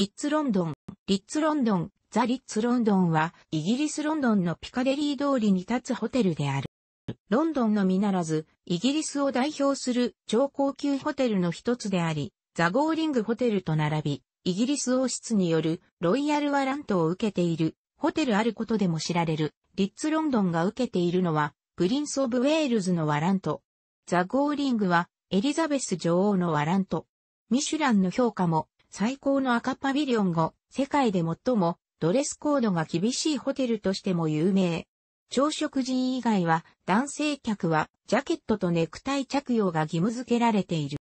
リッツロンドン、リッツロンドン、ザ・リッツロンドンは、イギリスロンドンのピカデリー通りに立つホテルである。ロンドンのみならず、イギリスを代表する超高級ホテルの一つであり、ザ・ゴーリングホテルと並び、イギリス王室によるロイヤルワラントを受けている、ホテルあることでも知られる、リッツロンドンが受けているのは、プリンス・オブ・ウェールズのワラント。ザ・ゴーリングは、エリザベス女王のワラント。ミシュランの評価も最高の赤パビリオン後、世界で最もドレスコードが厳しいホテルとしても有名。朝食時以外は男性客はジャケットとネクタイ着用が義務付けられている。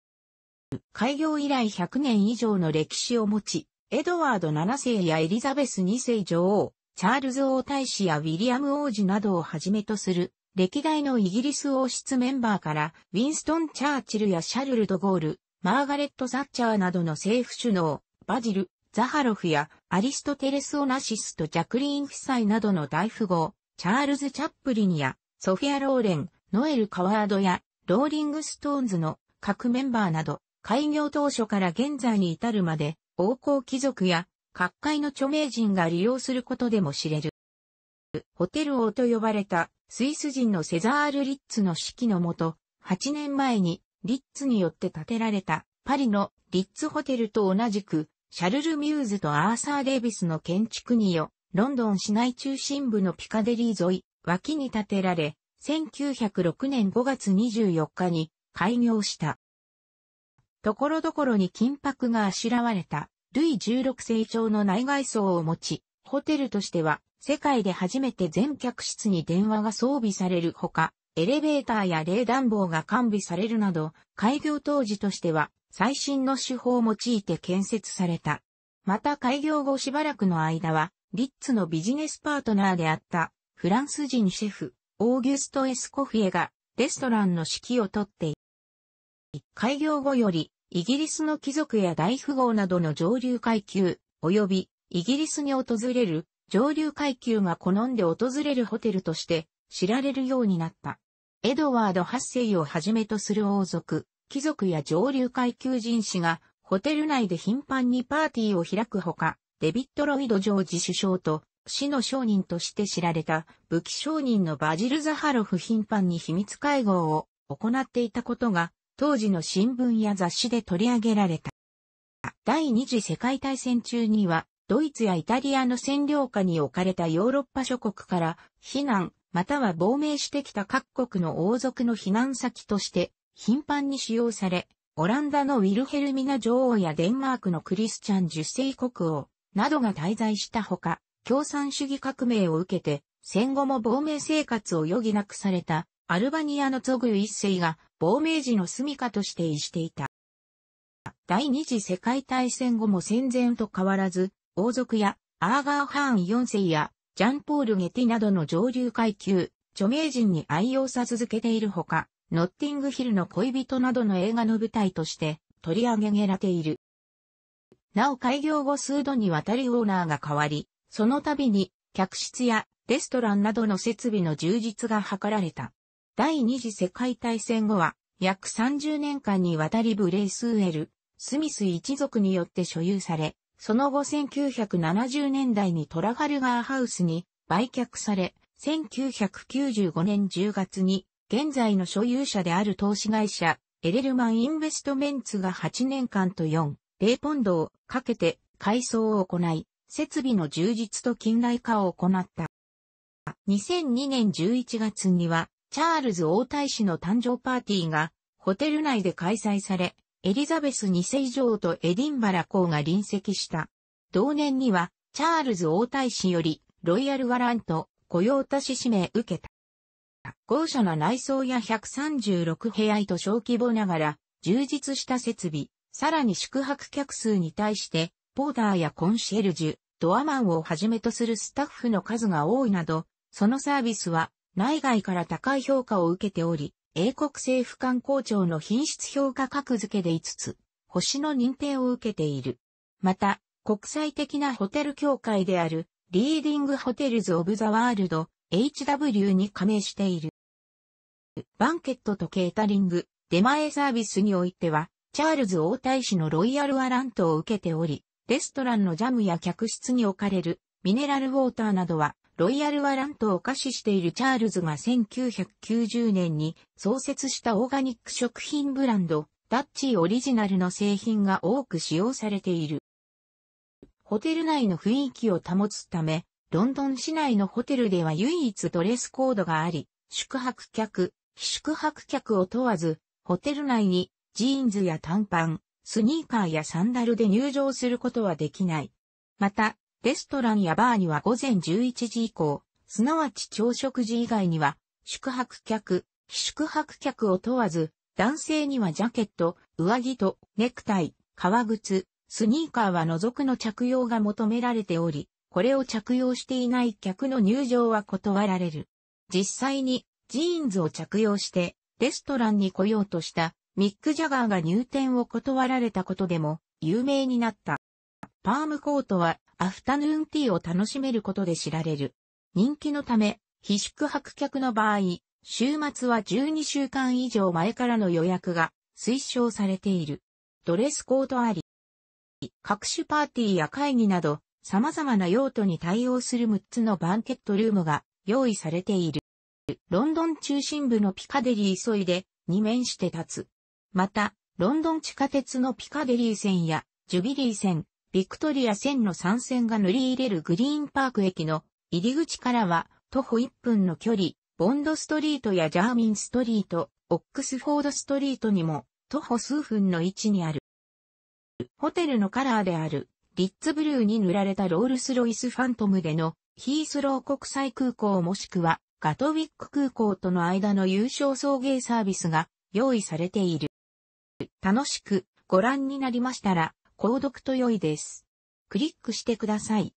開業以来100年以上の歴史を持ち、エドワード7世やエリザベス2世女王、チャールズ王太子やウィリアム王子などをはじめとする歴代のイギリス王室メンバーから、ウィンストン・チャーチルやシャルル・ド・ゴール、マーガレット・ザッチャーなどの政府首脳、バジル、ザハロフやアリストテレス・オナシスとジャクリーン夫妻などの大富豪、チャールズ・チャップリンやソフィア・ローレン、ノエル・カワードやローリング・ストーンズの各メンバーなど、開業当初から現在に至るまで、王公貴族や各界の著名人が利用することでも知れる。ホテル王と呼ばれたスイス人のセザール・リッツの指揮のもと、8年前にリッツによって建てられたパリのリッツホテルと同じく、シャルル・ミューズとアーサー・デイビスの建築によ、ロンドン市内中心部のピカデリー沿い、脇に建てられ、1906年5月24日に開業した。ところどころに金箔があしらわれた、ルイ16世長の内外装を持ち、ホテルとしては世界で初めて全客室に電話が装備されるほか、エレベーターや冷暖房が完備されるなど、開業当時としては最新の手法を用いて建設された。また開業後しばらくの間は、リッツのビジネスパートナーであったフランス人シェフ、オーギュスト・エスコフィエがレストランの指揮をとって開業後より、イギリスの貴族や大富豪などの上流階級、及びイギリスに訪れる上流階級が好んで訪れるホテルとして知られるようになった。エドワード8世をはじめとする王族、貴族や上流階級人士が、ホテル内で頻繁にパーティーを開くほか、デビッド・ロイド・ジョージ首相と、死の商人として知られた武器商人のバジル・ザハロフ頻繁に秘密会合を行っていたことが、当時の新聞や雑誌で取り上げられた。第二次世界大戦中には、ドイツやイタリアの占領下に置かれたヨーロッパ諸国から避難、または亡命してきた各国の王族の避難先として頻繁に使用され、オランダのウィルヘルミナ女王やデンマークのクリスチャン10世国王などが滞在したほか、共産主義革命を受けて、戦後も亡命生活を余儀なくされたアルバニアのゾグ一世が亡命時の住処として維していた。第二次世界大戦後も戦前と変わらず、王族やアーガーハーン4世やジャンポール・ゲティなどの上流階級、著名人に愛用さ続けているほか、ノッティングヒルの恋人などの映画の舞台として取り上げられている。なお開業後数度にわたりオーナーが変わり、その度に客室やレストランなどの設備の充実が図られた。第二次世界大戦後は約30年間にわたりブレイスウェル、スミス一族によって所有され、その後1970年代にトラファルガーハウスに売却され、1995年10月に現在の所有者である投資会社エレルマンインベストメンツが8年間と4、0ポンドをかけて改装を行い、設備の充実と近代化を行った。2002年11月には、チャールズ王太子の誕生パーティーが、ホテル内で開催され、エリザベス2世女王とエディンバラ公が臨席した。同年には、チャールズ王太子より、ロイヤルワラント、雇用し指名受けた。豪奢な内装や136部屋と小規模ながら、充実した設備、さらに宿泊客数に対して、ポーターやコンシェルジュ、ドアマンをはじめとするスタッフの数が多いなど、そのサービスは内外から高い評価を受けており、英国政府官公庁の品質評価格付けで5つ、星の認定を受けている。また、国際的なホテル協会である、リーディングホテルズ・オブ・ザ・ワールド、HW に加盟している。バンケットとケータリング、出前サービスにおいては、チャールズ王太子のロイヤルアラントを受けており、レストランのジャムや客室に置かれるミネラルウォーターなどはロイヤルワラントを貸ししているチャールズが1990年に創設したオーガニック食品ブランド、ダッチーオリジナルの製品が多く使用されている。ホテル内の雰囲気を保つため、ロンドン市内のホテルでは唯一ドレスコードがあり、宿泊客、非宿泊客を問わず、ホテル内にジーンズや短パン、スニーカーやサンダルで入場することはできない。また、レストランやバーには午前11時以降、すなわち朝食時以外には、宿泊客、非宿泊客を問わず、男性にはジャケット、上着とネクタイ、革靴、スニーカーは除くの着用が求められており、これを着用していない客の入場は断られる。実際にジーンズを着用してレストランに来ようとしたミック・ジャガーが入店を断られたことでも有名になった。パームコートはアフタヌーンティーを楽しめることで知られる。人気のため、非宿泊客の場合、週末は12週間以上前からの予約が推奨されている。ドレスコートあり。各種パーティーや会議など、様々な用途に対応する6つのバンケットルームが用意されている。ロンドン中心部のピカデリー沿いで2面して立つ。また、ロンドン地下鉄のピカデリー線やジュビリー線、ビクトリア線の参戦が塗り入れるグリーンパーク駅の入り口からは徒歩1分の距離、ボンドストリートやジャーミンストリート、オックスフォードストリートにも徒歩数分の位置にある。ホテルのカラーであるリッツブルーに塗られたロールスロイスファントムでのヒースロー国際空港もしくはガトウィック空港との間の優勝送迎サービスが用意されている。楽しくご覧になりましたら購読と良いです。クリックしてください。